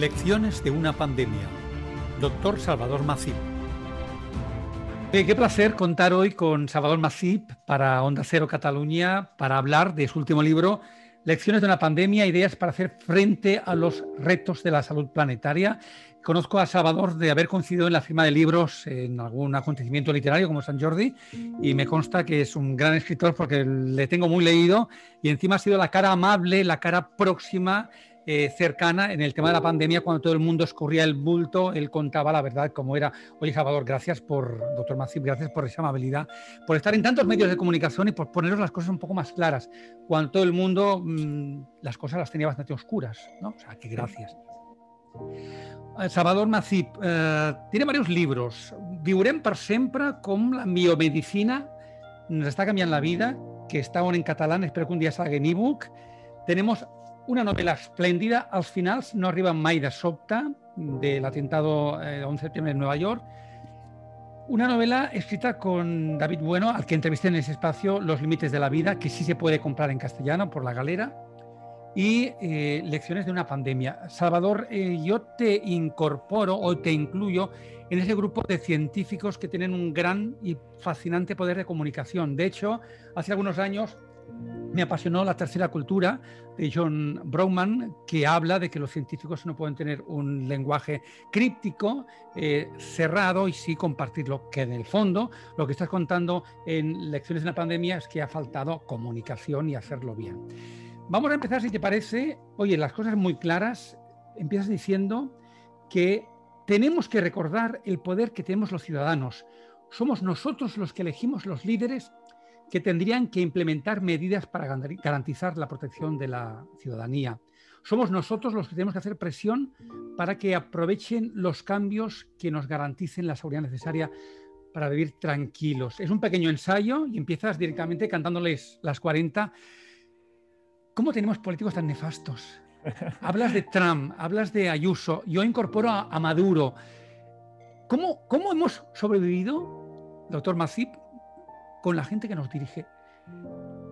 Lecciones de una pandemia. Doctor Salvador Macip. Eh, qué placer contar hoy con Salvador Macip para Onda Cero Cataluña para hablar de su último libro, Lecciones de una pandemia, ideas para hacer frente a los retos de la salud planetaria. Conozco a Salvador de haber coincidido en la firma de libros en algún acontecimiento literario como San Jordi y me consta que es un gran escritor porque le tengo muy leído y encima ha sido la cara amable, la cara próxima eh, cercana en el tema de la pandemia, cuando todo el mundo escurría el bulto, él contaba la verdad como era. Oye, Salvador, gracias por, doctor Macip, gracias por esa amabilidad, por estar en tantos medios de comunicación y por poneros las cosas un poco más claras, cuando todo el mundo mm, las cosas las tenía bastante oscuras, ¿no? O sea, que gracias. Eh, Salvador Macip eh, tiene varios libros. Viurem per sempre com la biomedicina nos está cambiando la vida, que está aún en catalán, espero que un día salga en ebook. Tenemos una novela espléndida... ...al final no arriba mai de ...del atentado del eh, 11 de septiembre en Nueva York. Una novela escrita con David Bueno, al que entrevisté en ese espacio, Los Límites de la Vida, que sí se puede comprar en castellano por la galera, y eh, Lecciones de una pandemia. Salvador, eh, yo te incorporo o te incluyo en ese grupo de científicos que tienen un gran y fascinante poder de comunicación. De hecho, hace algunos años me apasionó la tercera cultura de John Browman, que habla de que los científicos no pueden tener un lenguaje críptico, eh, cerrado y sí compartirlo, que en el fondo lo que estás contando en Lecciones de la Pandemia es que ha faltado comunicación y hacerlo bien. Vamos a empezar, si te parece, oye, las cosas muy claras, empiezas diciendo que tenemos que recordar el poder que tenemos los ciudadanos. Somos nosotros los que elegimos los líderes que tendrían que implementar medidas para garantizar la protección de la ciudadanía. Somos nosotros los que tenemos que hacer presión para que aprovechen los cambios que nos garanticen la seguridad necesaria para vivir tranquilos. Es un pequeño ensayo y empiezas directamente cantándoles las 40. ¿Cómo tenemos políticos tan nefastos? Hablas de Trump, hablas de Ayuso, yo incorporo a, Maduro. ¿Cómo, ¿Cómo hemos sobrevivido, doctor Macip? con la gente que nos dirige,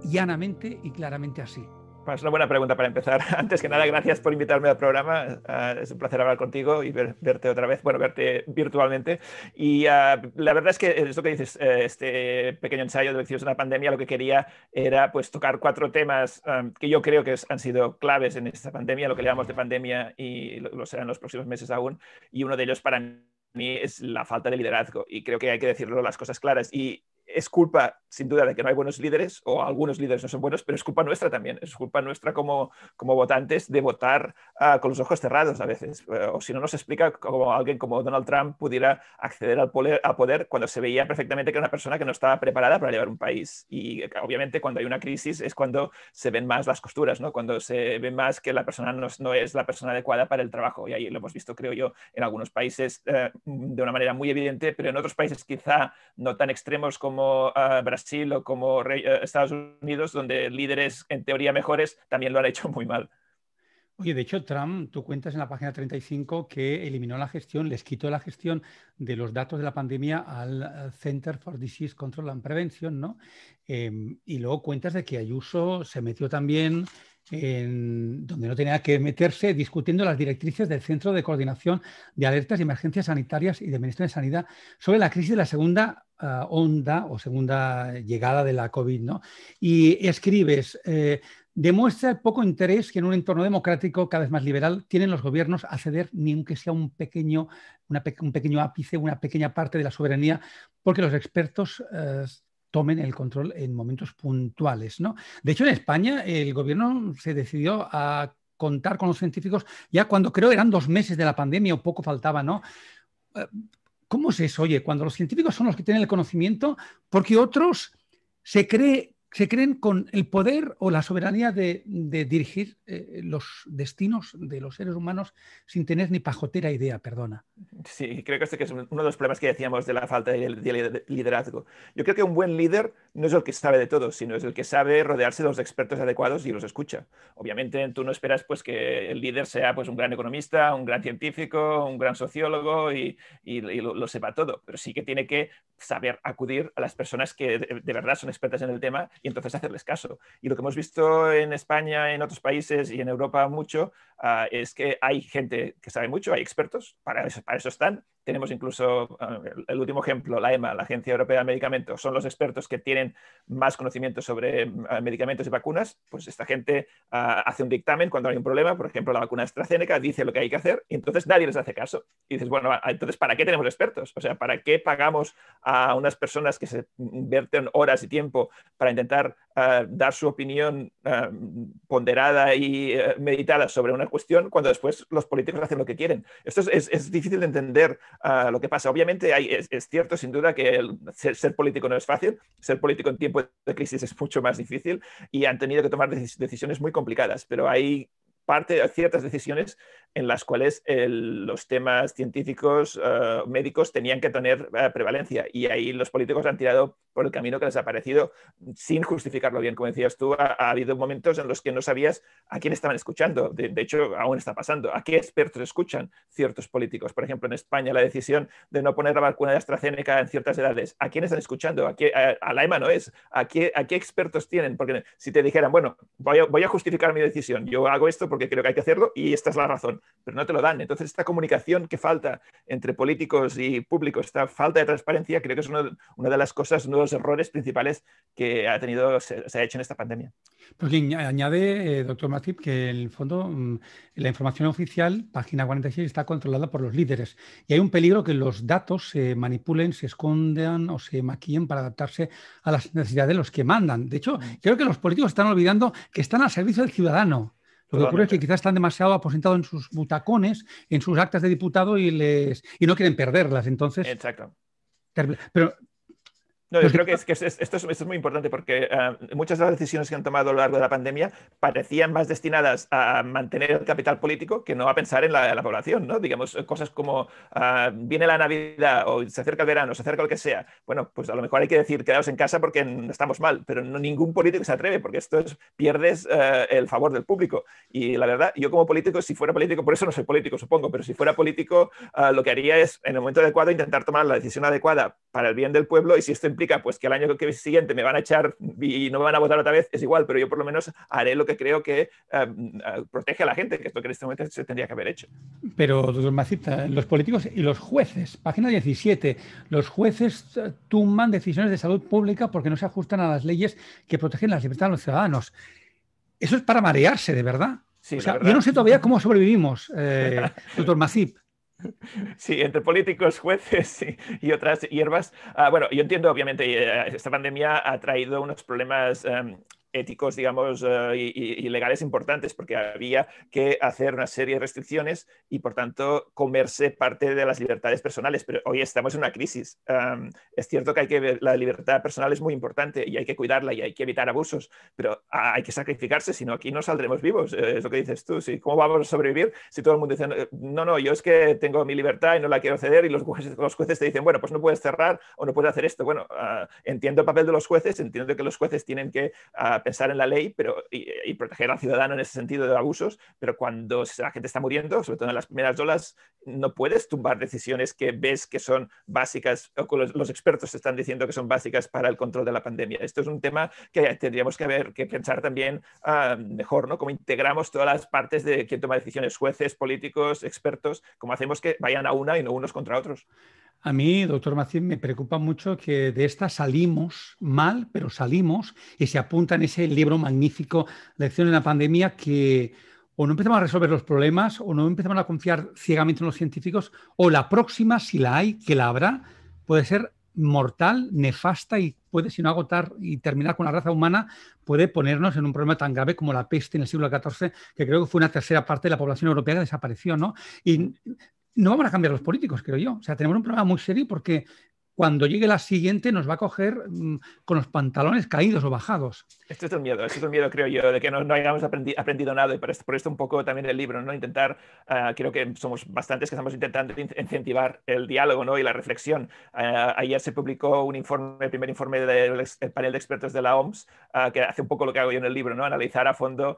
llanamente y claramente así. Es pues, una buena pregunta para empezar. Antes que nada, gracias por invitarme al programa. Ah, es un placer hablar contigo y verte otra vez, bueno, verte virtualmente. Y ah, la verdad es que eh, esto que dices, eh, este pequeño ensayo de lecciones de la pandemia, lo que quería era pues tocar cuatro temas ah, que yo creo que han sido claves en esta pandemia, lo que llamamos de pandemia y lo, serán los próximos meses aún. Y uno de ellos para mí es la falta de liderazgo y creo que hay que decirlo las cosas claras y es culpa, sin duda, de que no hay buenos líderes o algunos líderes no son buenos, pero es culpa nuestra también. Es culpa nuestra como, como votantes de votar ah, con los ojos cerrados a veces. Eh, o si no nos explica cómo alguien como Donald Trump pudiera acceder al poder, poder, cuando se veía perfectamente que era una persona que no estaba preparada para llevar un país. Y eh, obviamente cuando hay una crisis es cuando se ven más las costuras, ¿no? cuando se ve más que la persona no, es la persona adecuada para el trabajo. Y ahí lo hemos visto, creo yo, en algunos países eh, de una manera muy evidente, pero en otros países quizá no tan extremos como como ah, Brasil o como eh, Estados Unidos, donde líderes en teoría mejores también lo han hecho muy mal. Oye, de hecho, Trump, tú cuentas en la página 35 que eliminó la gestión, les quitó la gestión de los datos de la pandemia al eh, Center for Disease Control and Prevention, ¿no? Em, y luego cuentas de que Ayuso se metió también en donde no tenía que meterse, discutiendo las directrices del Centro de Coordinación de Alertas y Emergencias Sanitarias y del Ministerio de Sanidad sobre la crisis de la segunda ah, onda o segunda llegada de la COVID. ¿no? Y escribes, eh, demuestra el poco interés que en un entorno democrático cada vez más liberal tienen los gobiernos a ceder ni aunque sea un pequeño, un pequeño ápice, una pequeña parte de la soberanía, porque los expertos eh, tomen el control en momentos puntuales. ¿no? De hecho, en España el gobierno se decidió a contar con los científicos ya cuando creo eran dos meses de la pandemia o poco faltaba, ¿no? Eh, ¿Cómo es eso? Oye, cuando los científicos son los que tienen el conocimiento, porque otros se, cree, se creen con el poder o la soberanía de, dirigir eh, los destinos de los seres humanos sin tener ni pajotera idea, perdona. Sí, creo que este es uno de los problemas que decíamos de la falta de liderazgo. Yo creo que un buen líder no es el que sabe de todo, sino es el que sabe rodearse de los expertos adecuados y los escucha. Obviamente tú no esperas pues, que el líder sea pues, un gran economista, un gran científico, un gran sociólogo y, lo, sepa todo, pero sí que tiene que saber acudir a las personas que de, verdad son expertas en el tema y entonces hacerles caso. Y lo que hemos visto en España, en otros países y en Europa mucho Ah, es que hay gente que sabe mucho, hay expertos, para para eso están, tenemos incluso el último ejemplo, la EMA, la Agencia Europea de Medicamentos, son los expertos que tienen más conocimiento sobre eh, medicamentos y vacunas. Pues esta gente ah, hace un dictamen cuando hay un problema, por ejemplo, la vacuna AstraZeneca dice lo que hay que hacer y entonces nadie les hace caso. Y dices, bueno, ah, entonces, ¿para qué tenemos expertos? O sea, ¿para qué pagamos a unas personas que se invierten horas y tiempo para intentar ah, dar su opinión ponderada y eh, meditada sobre una cuestión cuando después los políticos hacen lo que quieren? Esto es difícil de entender lo que pasa, obviamente, es, cierto, sin duda, que ser, político no es fácil, ser político en tiempo de crisis es mucho más difícil y han tenido que tomar decisiones muy complicadas, pero hay parte, ciertas decisiones en las cuales los temas científicos, eh, médicos, tenían que tener eh, prevalencia. Y ahí los políticos han tirado por el camino que les ha parecido, sin justificarlo bien. Como decías tú, ha, habido momentos en los que no sabías a quién estaban escuchando. De, hecho, aún está pasando. ¿A qué expertos escuchan ciertos políticos? Por ejemplo, en España, la decisión de no poner la vacuna de AstraZeneca en ciertas edades. ¿A quién están escuchando? ¿A, a, la EMA no es? ¿A qué, ¿A qué expertos tienen? Porque si te dijeran, bueno, voy a justificar mi decisión, yo hago esto porque creo que hay que hacerlo y esta es la razón pero no te lo dan. Entonces, esta comunicación que falta entre políticos y públicos, esta falta de transparencia, creo que es una de las cosas, uno de los errores principales que ha tenido, se, ha hecho en esta pandemia. Porque añade, eh, doctor Matip, que en el fondo mm, la información oficial, página 46, está controlada por los líderes y hay un peligro que los datos se manipulen, se escondan o se maquillen para adaptarse a las necesidades de los que mandan. De hecho, mm. creo que los políticos están olvidando que están al servicio del ciudadano lo que ocurre es que quizás están demasiado aposentados en sus butacones, en sus actas de diputado y les y no quieren perderlas. Entonces, Exacto. Pero no, yo creo que, es, que esto, es, muy importante porque eh, muchas de las decisiones que han tomado a lo largo de la pandemia parecían más destinadas a mantener el capital político que no a pensar en la, población, ¿no? Digamos, eh, cosas como eh, viene la Navidad o se acerca el verano, se acerca lo que sea. Bueno, pues a lo mejor hay que decir quedaos en casa porque estamos mal, pero no, ningún político se atreve porque esto es, pierdes el favor del público. Y la verdad, yo como político, si fuera político, por eso no soy político, supongo, pero si fuera político, lo que haría es, en el momento adecuado, intentar tomar la decisión adecuada para el bien del pueblo y si esto pues que el año que siguiente me van a echar y no me van a votar otra vez, es igual, pero yo por lo menos haré lo que creo que em, eh, protege a la gente, que es lo que en este momento se tendría que haber hecho. Pero, doctor Macita, los políticos y los jueces, página 17, los jueces eh, tumban decisiones de salud pública porque no se ajustan a las leyes que protegen las libertades de los ciudadanos. Eso es para marearse, de verdad. Yo no sé todavía cómo sobrevivimos, eh, doctor Macip. Sí, entre políticos, jueces y, otras hierbas. Ah, bueno, yo entiendo, obviamente, eh, esta pandemia ha traído unos problemas em, éticos, digamos, eh, y, legales importantes, porque había que hacer una serie de restricciones y, por tanto, comerse parte de las libertades personales. Pero hoy estamos en una crisis. es cierto que, hay que la libertad personal es muy importante y hay que cuidarla y hay que evitar abusos, pero hay que sacrificarse, si no, aquí no saldremos vivos. Eh, es lo que dices tú. Si, ¿Cómo vamos a sobrevivir si todo el mundo dice, eh, no, no, yo es que tengo mi libertad y no la quiero ceder y los jueces, los jueces te dicen, bueno, pues no puedes cerrar o no puedes hacer esto? Bueno, ah, entiendo el papel de los jueces, entiendo que los jueces tienen que... Ah, pensar en la ley pero, y, proteger al ciudadano en ese sentido de abusos, pero cuando la gente está muriendo, sobre todo en las primeras olas, no puedes tumbar decisiones que ves que son básicas o que los, expertos están diciendo que son básicas para el control de la pandemia. Esto es un tema que tendríamos que, que pensar también ah, mejor, ¿no? Cómo integramos todas las partes de quien toma decisiones, jueces, políticos, expertos, cómo hacemos que vayan a una y no unos contra otros. A mí, doctor Macín, me preocupa mucho que de esta salimos mal, pero salimos y se apunta en ese libro magnífico, Lección en la pandemia, que o no empezamos a resolver los problemas, o no empezamos a confiar ciegamente en los científicos, o la próxima, si la hay, que la habrá, puede ser mortal, nefasta y puede, si no agotar y terminar con la raza humana, puede ponernos en un problema tan grave como la peste en el siglo XIV, que creo que fue una tercera parte de la población europea que desapareció, ¿no? no vamos a cambiar los políticos, creo yo. O sea, tenemos un problema muy serio porque cuando llegue la siguiente nos va a coger mm, con los pantalones caídos o bajados. Esto es un miedo, esto es miedo, creo yo, de que no, hayamos aprendido nada y por esto, por esto, un poco también el libro, ¿no? Intentar, ah, creo que somos bastantes que estamos intentando incentivar el diálogo, ¿no? Y la reflexión. Ah, ayer se publicó un informe, el primer informe del panel de expertos de la OMS, ah, que hace un poco lo que hago yo en el libro, ¿no? Analizar a fondo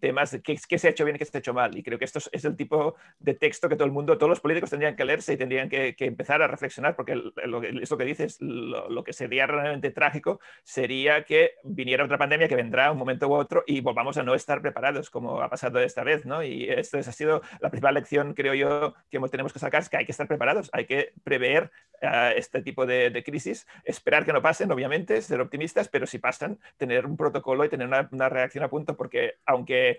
temas de qué, se ha hecho bien y qué se ha hecho mal. Y creo que esto es, el tipo de texto que todo el mundo, todos los políticos tendrían que leerse y tendrían que, que empezar a reflexionar porque el, lo que, dices, lo, que sería realmente trágico sería que viniera otra pandemia que vendrá un momento u otro y volvamos a no estar preparados como ha pasado esta vez, ¿no? Y esta ha sido la principal lección, creo yo, que tenemos que sacar, es que hay que estar preparados, hay que prever eh, este tipo de, crisis, esperar que no pasen, obviamente, ser optimistas, pero si pasan, tener un protocolo y tener una, una reacción a punto, porque aunque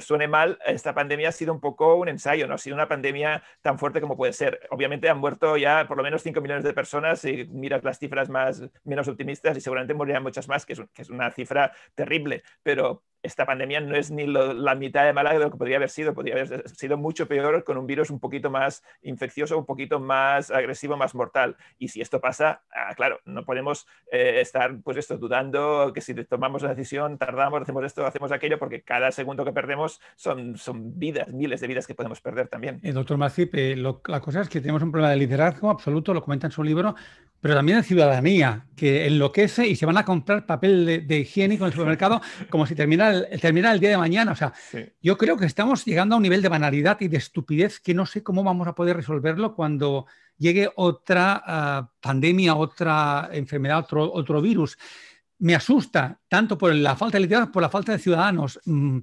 suene mal, esta pandemia ha sido un poco un ensayo, no ha sido una pandemia tan fuerte como puede ser. Obviamente han muerto ya por lo menos 5 de personas y miras las cifras más, menos optimistas y seguramente morirán muchas más, que es una cifra terrible, pero esta pandemia no es ni la mitad de mala de lo que podría haber sido. Podría haber sido mucho peor con un virus un poquito más infeccioso, un poquito más agresivo, más mortal. Y si esto pasa, ah, claro, no podemos eh, estar pues esto dudando que si tomamos la decisión, tardamos, hacemos esto, hacemos aquello, porque cada segundo que perdemos son, son vidas, miles de vidas que podemos perder también. el eh, doctor Macip, la cosa es que tenemos un problema de liderazgo absoluto, lo comenta en su libro, pero también en ciudadanía, que enloquece y se van a comprar papel de, higiene higiénico en el supermercado como si terminara el, termina el día de mañana. O sea, yo creo que estamos llegando a un nivel de banalidad y de estupidez que no sé cómo vamos a poder resolverlo cuando llegue otra ah, pandemia, otra enfermedad, otro, otro virus. Me asusta tanto por la falta de liderazgo, por la falta de ciudadanos. Mm,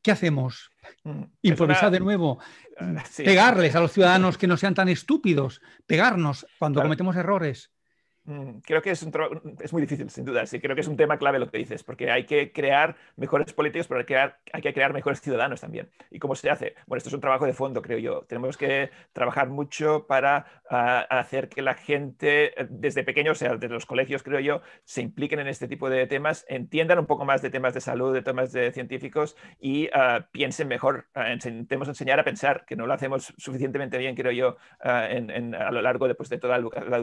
¿Qué hacemos? Mm. improvisar de nuevo, ah, pegarles a los ciudadanos que no sean tan estúpidos, pegarnos cuando cometemos errores. Mm, creo que es, un mm, es muy difícil, sin duda. Sí, creo que es un tema clave lo que dices, porque hay que crear mejores políticos, pero hay que, crear, hay que crear mejores ciudadanos también. ¿Y cómo se hace? Bueno, esto es un trabajo de fondo, creo yo. Tenemos que trabajar mucho para ah, hacer que la gente, eh, desde pequeños, o sea, desde los colegios, creo yo, se impliquen en este tipo de temas, entiendan un poco más de temas de salud, de temas de científicos y ah, piensen mejor. intentemos ah, enseñar a pensar, que no lo hacemos suficientemente bien, creo yo, a lo largo de, pues, toda la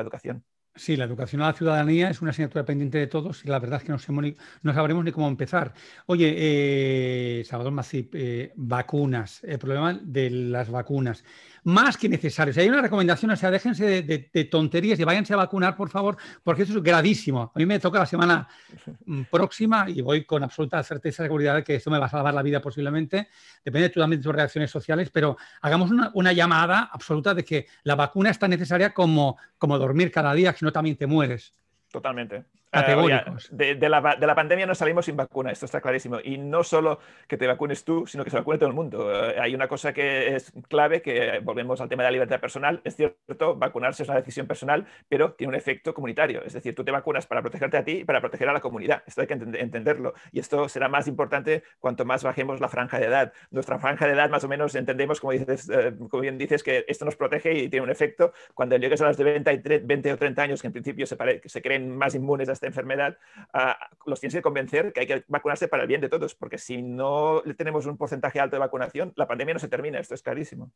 educación. Sí, la educación a la ciudadanía es una asignatura pendiente de todos y la verdad es que no, sabremos ni cómo empezar. Oye, eh, Salvador Macip, eh, vacunas, el problema de las vacunas más que necesario. hay una recomendación, o sea, déjense de, tonterías y váyanse a vacunar, por favor, porque eso es gravísimo. A mí me toca la semana mm, próxima y voy con absoluta certeza y seguridad de que esto me va a salvar la vida posiblemente. Depende totalmente de tus reacciones sociales, pero hagamos una, llamada absoluta de que la vacuna es tan necesaria como, como dormir cada día, si no también te mueres. Totalmente. Eh, de, la, pandemia no salimos sin vacuna, esto está clarísimo. Y no solo que te vacunes tú, sino que se vacune todo el mundo. Eh, hay una cosa que es clave, que volvemos al tema de la libertad personal. Es cierto, vacunarse es una decisión personal, pero tiene un efecto comunitario. Es decir, tú te vacunas para protegerte a ti y para proteger a la comunidad. Esto hay que entenderlo. Y esto será más importante cuanto más bajemos la franja de edad. Nuestra franja de edad, más o menos, entendemos, como, dices, eh, como bien dices, que esto nos protege y tiene un efecto. Cuando llegues a los de 20, 20 o 30 años, que en principio se, se creen más inmunes este enfermedad, los tienes que convencer que hay que vacunarse para el bien de todos, porque si no tenemos un porcentaje alto de vacunación, la pandemia no se termina, esto es clarísimo.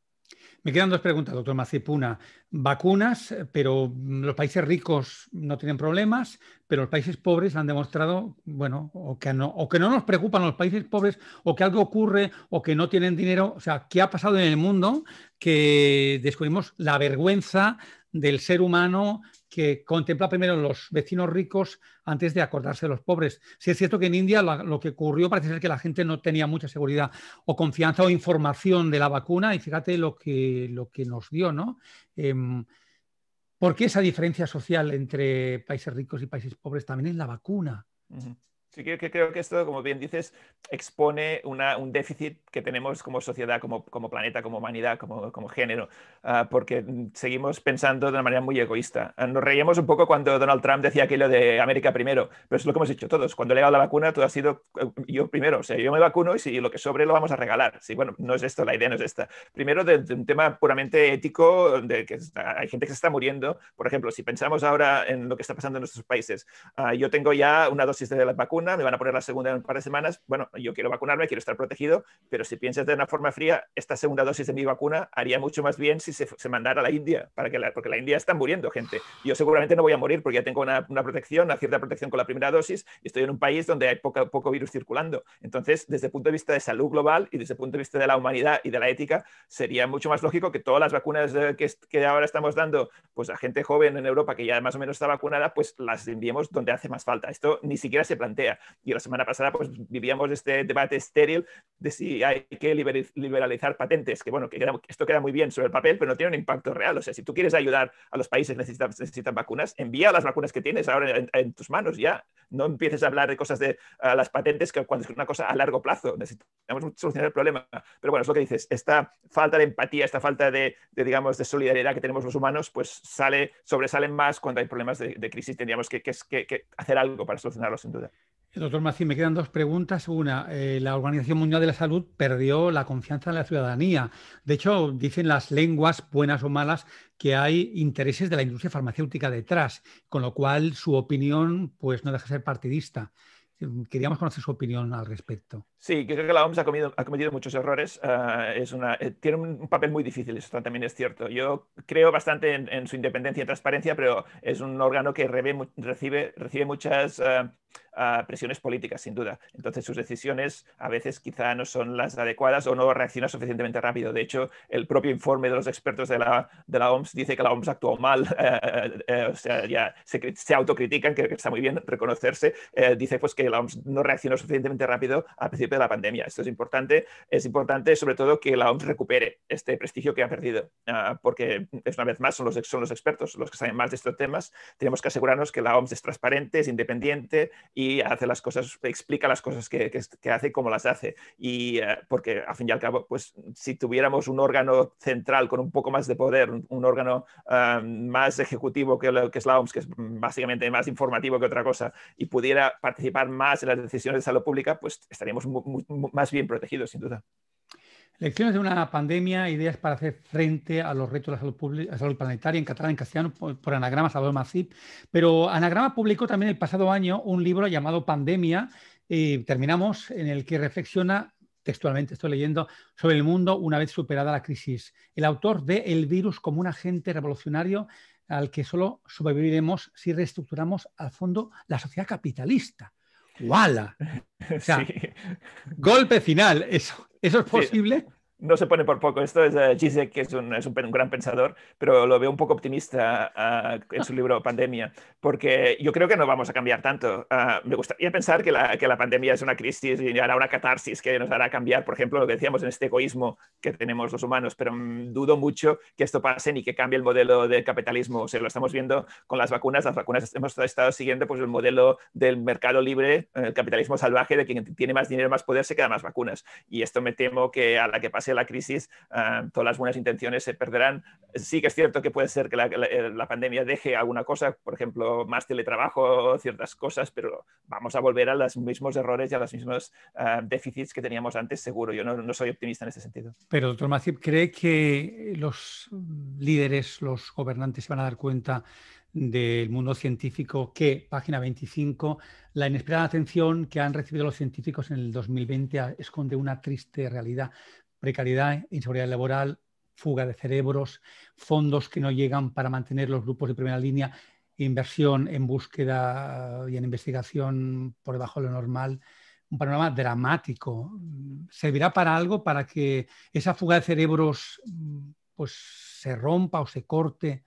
Me quedan dos preguntas, doctor Macipuna. Vacunas, pero mm, los países ricos no tienen problemas, pero los países pobres han demostrado, bueno, o que no, o que no nos preocupan los países pobres, o que algo ocurre, o que no tienen dinero. O sea, ¿qué ha pasado en el mundo que descubrimos la vergüenza del ser humano que contempla primero los vecinos ricos antes de acordarse de los pobres. Si es cierto que en India lo que ocurrió parece ser que la gente no tenía mucha seguridad o confianza o información de la vacuna y fíjate lo que, lo que nos dio, ¿no? Eh, ¿Por qué esa diferencia social entre países ricos y países pobres también es la vacuna? Sí, que, creo que esto, como bien dices, expone un déficit que tenemos como sociedad, como, como planeta, como humanidad, como, como género, ah, porque mm, seguimos pensando de una manera muy egoísta. Ah, nos reíamos un poco cuando Donald Trump decía aquello de América primero, pero es lo que hemos hecho todos. Cuando le he dado la vacuna, todo ha sido eh, yo primero. O sea, yo me vacuno y si lo que sobre lo vamos a regalar. Sí, bueno, no es esto, la idea no es esta. Primero, de, un tema puramente ético, de que hay gente que se está muriendo. Por ejemplo, si pensamos ahora en lo que está pasando en nuestros países, ah, yo tengo ya una dosis de la vacuna me van a poner la segunda en un par de semanas, bueno, yo quiero vacunarme, quiero estar protegido, pero si piensas de una forma fría, esta segunda dosis de mi vacuna haría mucho más bien si se, mandara a la India, para que porque la India está muriendo gente. Yo seguramente no voy a morir porque ya tengo una, una protección, una cierta protección con la primera dosis y estoy en un país donde hay poco, virus circulando. Entonces, desde el punto de vista de salud global y desde el punto de vista de la humanidad y de la ética, sería mucho más lógico que todas las vacunas eh, que, que ahora estamos dando pues, a gente joven en Europa que ya más o menos está vacunada, pues las enviemos donde hace más falta. Esto ni siquiera se plantea. Y la semana pasada pues vivíamos este debate estéril de si hay que liberalizar patentes, que bueno, que esto queda muy bien sobre el papel, pero no tiene un impacto real. O sea, si tú quieres ayudar a los países que necesitan, vacunas, envía las vacunas que tienes ahora en, tus manos ya. No empieces a hablar de cosas de las patentes que cuando es una cosa a largo plazo. Necesitamos solucionar el problema. Pero bueno, es lo que dices, esta falta de empatía, esta falta de, digamos, de solidaridad que tenemos los humanos, pues sale, sobresalen más cuando hay problemas de, crisis. Tendríamos que, hacer algo para solucionarlos sin duda. Doctor Maci me quedan dos preguntas. Una, eh, la Organización Mundial de la Salud perdió la confianza en la ciudadanía. De hecho, dicen las lenguas, buenas o malas, que hay intereses de la industria farmacéutica detrás, con lo cual su opinión pues, no deja de ser partidista. Queríamos conocer su opinión al respecto. Sí, creo que la OMS ha, cometido muchos errores. Ah, es una, eh, tiene un papel muy difícil, eso también es cierto. Yo creo bastante en, su independencia y transparencia, pero es un órgano que recibe, recibe muchas ah, ah, presiones políticas, sin duda. Entonces, sus decisiones a veces quizá no son las adecuadas o no reacciona suficientemente rápido. De hecho, el propio informe de los expertos de la, OMS dice que la OMS actuó mal. Eh, eh, o sea, ya se, se autocritican, que está muy bien reconocerse. dice pues que la OMS no reaccionó suficientemente rápido al principio de la pandemia. Esto es importante. Es importante sobre todo que la OMS recupere este prestigio que ha perdido, ah, porque es una vez más son los, son los expertos los que saben más de estos temas. Tenemos que asegurarnos que la OMS es transparente, es independiente y hace las cosas, explica las cosas que, que, hace y cómo las hace. Y eh, porque al fin y al cabo, pues si tuviéramos un órgano central con un poco más de poder, un, órgano ah, más ejecutivo que, lo, que es la OMS, que es básicamente más informativo que otra cosa, y pudiera participar más más en las decisiones de salud pública, pues estaríamos más bien protegidos, sin duda. Lecciones de una pandemia, ideas para hacer frente a los retos de la salud, planetaria en catalán, en castellano, por, anagrama Salvador Macip. Pero Anagrama publicó también el pasado año un libro llamado Pandemia, y eh, terminamos, en el que reflexiona textualmente, estoy leyendo, sobre el mundo una vez superada la crisis. El autor ve el virus como un agente revolucionario al que solo sobreviviremos si reestructuramos al fondo la sociedad capitalista. ¡Wala! O sea, golpe final, eso, ¿eso es posible? no se pone por poco. Esto es uh, que es un, un, gran pensador, pero lo veo un poco optimista ah, en su libro Pandemia, porque yo creo que no vamos a cambiar tanto. Ah, me gustaría pensar que la, que la, pandemia es una crisis y hará una catarsis que nos hará cambiar, por ejemplo, lo que decíamos en este egoísmo que tenemos los humanos, pero mm, dudo mucho que esto pase ni que cambie el modelo del capitalismo. O sea, lo estamos viendo con las vacunas. Las vacunas hemos estado siguiendo pues, el modelo del mercado libre, el capitalismo salvaje, de quien tiene más dinero, más poder, se queda más vacunas. Y esto me temo que a la que pase la crisis, ah, todas las buenas intenciones se perderán. Sí que es cierto que puede ser que eh, la, pandemia deje alguna cosa, por ejemplo, más teletrabajo, ciertas cosas, pero vamos a volver a los mismos errores y a los mismos ah, déficits que teníamos antes, seguro. Yo no, no soy optimista en ese sentido. Pero, doctor Macip, ¿cree que los líderes, los gobernantes se van a dar cuenta del mundo científico que, página 25, la inesperada atención que han recibido los científicos en el 2020 esconde una triste realidad precariedad, inseguridad laboral, fuga de cerebros, fondos que no llegan para mantener los grupos de primera línea, inversión en búsqueda y en investigación por debajo de lo normal. Un panorama dramático. ¿Servirá para algo, para que esa fuga de cerebros pues, se rompa o se corte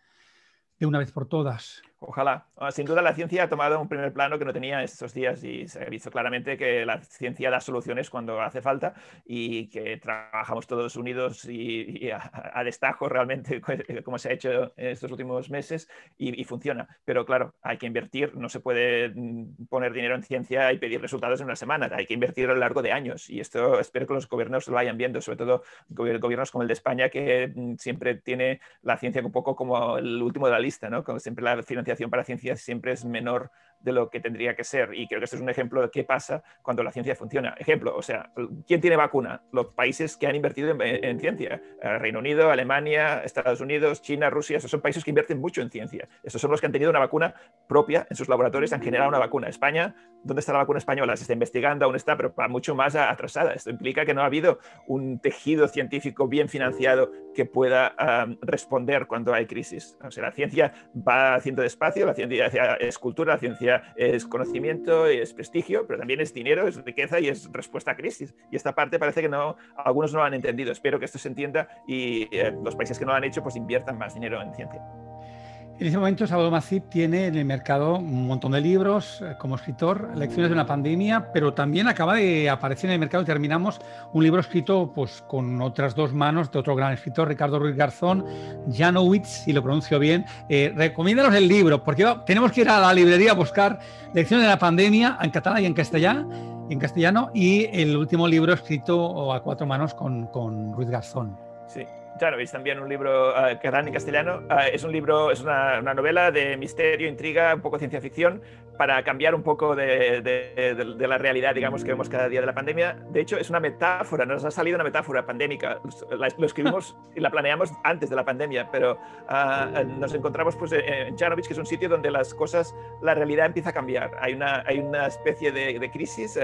de una vez por todas? Ojalá. Ah, sin duda la ciencia ha tomado un primer plano que no tenía estos días y se ha visto claramente que la ciencia da soluciones cuando hace falta y que trabajamos todos unidos y, a, destajo realmente pues, como se ha hecho en estos últimos meses y, funciona. Pero claro, hay que invertir, no se puede mm, poner dinero en ciencia y pedir resultados en una semana, hay que invertir a lo largo de años y esto espero que los gobiernos lo vayan viendo, sobre todo gobiernos como el de España que mm, siempre tiene la ciencia un poco como el último de la lista, ¿no? Como siempre la financiación financiación para ciencias siempre es menor de lo que tendría que ser. Y creo que esto es un ejemplo de qué pasa cuando la ciencia funciona. Ejemplo, o sea, ¿quién tiene vacuna? Los países que han invertido en, ciencia. Eh, Reino Unido, Alemania, Estados Unidos, China, Rusia, esos son países que invierten mucho en ciencia. Esos son los que han tenido una vacuna propia en sus laboratorios, han generado una vacuna. España, ¿dónde está la vacuna española? Se está investigando, aún está, pero mucho más atrasada. Esto implica que no ha habido un tejido científico bien financiado que pueda responder cuando hay crisis. O sea, la ciencia va haciendo despacio, la ciencia es cultura, la ciencia es conocimiento, es prestigio, pero también es dinero, es riqueza y es respuesta a crisis. Y esta parte parece que no, algunos no lo han entendido. Espero que esto se entienda y eh, los países que no lo han hecho pues inviertan más dinero en ciencia. En ese momento, Salvador Macip tiene en el mercado un montón de libros eh, como escritor, Lecciones de una pandemia, pero también acaba de aparecer en el mercado y terminamos un libro escrito pues, con otras dos manos de otro gran escritor, Ricardo Ruiz Garzón, Janowitz, si lo pronuncio bien. Eh, recomiéndanos el libro, porque tenemos que ir a la librería a buscar Lecciones de la pandemia en catalán y en castellano, en castellano y el último libro escrito a cuatro manos con, con Ruiz Garzón. Sí, Claro, también un libro eh, que dan en castellano. Eh, es un libro, es una, novela de misterio, intriga, un poco ciencia ficción, para cambiar un poco de, la realidad, digamos, que vemos cada día de la pandemia. De hecho, es una metáfora, nos ha salido una metáfora pandémica. lo escribimos y la planeamos antes de la pandemia, pero ah, eh, nos encontramos pues, en Chanovich, que es un sitio donde las cosas, la realidad empieza a cambiar. Hay una, hay una especie de, crisis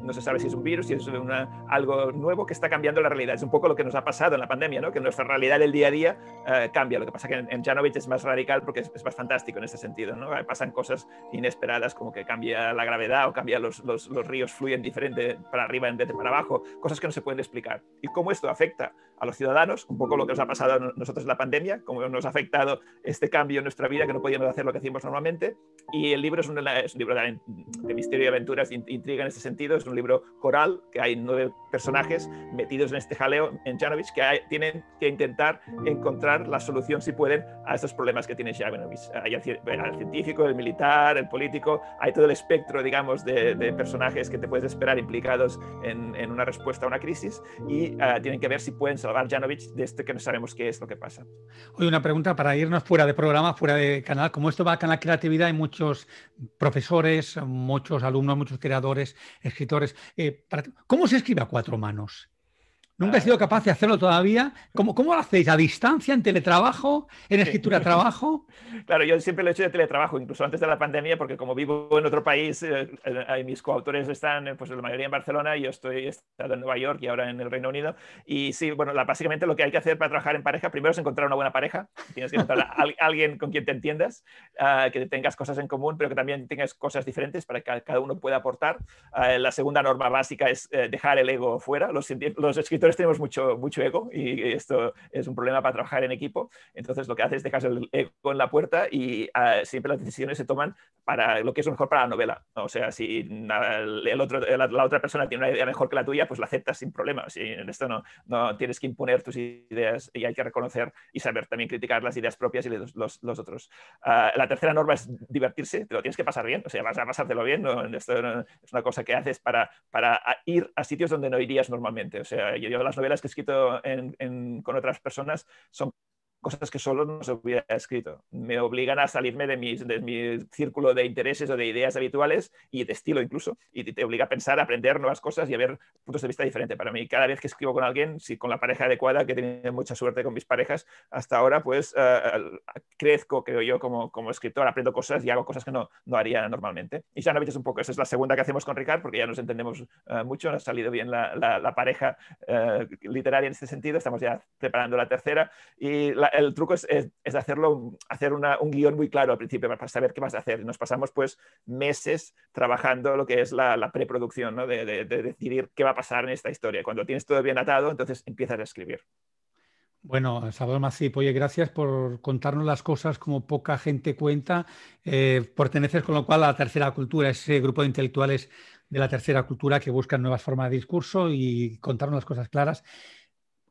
no se sabe si es un virus, si es algo nuevo que está cambiando la realidad. Es un poco lo que nos ha pasado en la pandemia, ¿no? que nuestra realidad del día a día eh, cambia. Lo que pasa que en, en es más radical porque es, más fantástico en ese sentido. ¿no? Pasan cosas inesperadas como que cambia la gravedad o cambia los, ríos fluyen diferente para arriba en vez de para abajo, cosas que no se pueden explicar. Y cómo esto afecta a los ciudadanos, un poco lo que nos ha pasado a nosotros en la pandemia, cómo nos ha afectado este cambio en nuestra vida que no podíamos hacer lo que hacíamos normalmente. Y el libro es un, libro de, de misterio y aventuras, intriga en ese sentido, un libro coral, que hay nueve personajes metidos en este jaleo en Janovich que tienen que intentar encontrar la solución, si pueden, a estos problemas que tiene Janovich. Hay el, científico, el militar, el político, hay todo el espectro, digamos, de, personajes que te puedes esperar implicados en, una respuesta a una crisis y ah, tienen que ver si pueden salvar Janovich de este que no sabemos qué es lo que pasa. Hoy una pregunta para irnos fuera de programa, fuera de canal. Como esto va a la Creatividad, hay muchos profesores, muchos alumnos, muchos creadores, escritos eh, ¿Cómo se escribe a cuatro manos? Nunca he sido capaz de hacerlo todavía. ¿Cómo, ¿Cómo, lo hacéis? ¿A distancia, en teletrabajo, en escritura trabajo? Claro, yo siempre lo he hecho de teletrabajo, incluso antes de la pandemia, porque como vivo en otro país, eh, eh, mis coautores están, eh, pues la mayoría en Barcelona, y yo estoy estado en Nueva York y ahora en el Reino Unido. Y sí, bueno, la, básicamente lo que hay que hacer para trabajar en pareja, primero es encontrar una buena pareja. Tienes que encontrar a alguien con quien te entiendas, ah, que tengas cosas en común, pero que también tengas cosas diferentes para que cada uno pueda aportar. Ah, la segunda norma básica es dejar el ego fuera. Los, los escritores tenemos mucho, mucho ego y esto es un problema para trabajar en equipo. Entonces lo que haces es dejas el ego en la puerta y ah, siempre las decisiones se toman para lo que es mejor para la novela. O sea, si el la, otra persona tiene una idea mejor que la tuya, pues la aceptas sin problema. Si en esto no, no tienes que imponer tus ideas y hay que reconocer y saber también criticar las ideas propias y los, los, otros. Ah, la tercera norma es divertirse, te lo tienes que pasar bien, o sea, vas a pasártelo bien. Esto es una cosa que haces para, para ir a sitios donde no irías normalmente. O sea, yo, las novelas que he escrito en, con otras personas son cosas que solo no se hubiera escrito. Me obligan a salirme de, mis, de mi círculo de intereses o de ideas habituales y de estilo incluso, y te obliga a pensar, a aprender nuevas cosas y a ver puntos de vista diferentes. Para mí, cada vez que escribo con alguien, si con la pareja adecuada, que he tenido mucha suerte con mis parejas hasta ahora, pues eh, eh, crezco, creo yo, como, como escritor, aprendo cosas y hago cosas que no, no haría normalmente. Y ya no veis un poco, esa es la segunda que hacemos con Ricard, porque ya nos entendemos eh, mucho, nos ha salido bien la, la, pareja literaria en este sentido, estamos ya preparando la tercera. Y la, el truco es, hacerlo, hacer un guión muy claro al principio para saber qué vas a hacer. nos pasamos pues meses trabajando lo que es la, preproducción, de, decidir qué va a pasar en esta historia. Cuando tienes todo bien atado, entonces empiezas a escribir. Bueno, Salvador Macip, pues, oye, gracias por contarnos las cosas como poca gente cuenta. Eh, perteneces con lo cual a la tercera cultura, ese grupo de intelectuales de la tercera cultura que buscan nuevas formas de discurso y contarnos las cosas claras.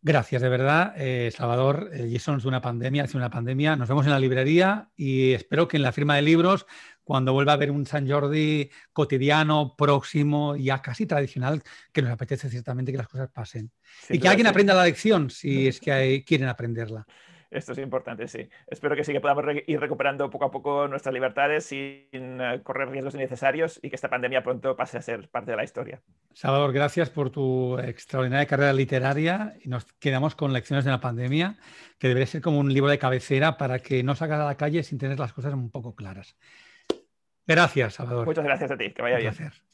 Gracias, de verdad, eh, Salvador. Eh, es una pandemia, es una pandemia. Nos vemos en la librería y espero que en la firma de libros, cuando vuelva a haber un San Jordi cotidiano, próximo, ya casi tradicional, que nos apetece ciertamente que las cosas pasen. y que alguien aprenda la lección, si es que hay, quieren aprenderla. Esto es importante, sí. Espero que sí que podamos ir recuperando poco a poco nuestras libertades sin eh, correr riesgos innecesarios y que esta pandemia pronto pase a ser parte de la historia. Salvador, gracias por tu extraordinaria carrera literaria y nos quedamos con lecciones de la pandemia, que debería ser como un libro de cabecera para que no salgas a la calle sin tener las cosas un poco claras. Gracias, Salvador. Muchas gracias a ti, que vaya bien.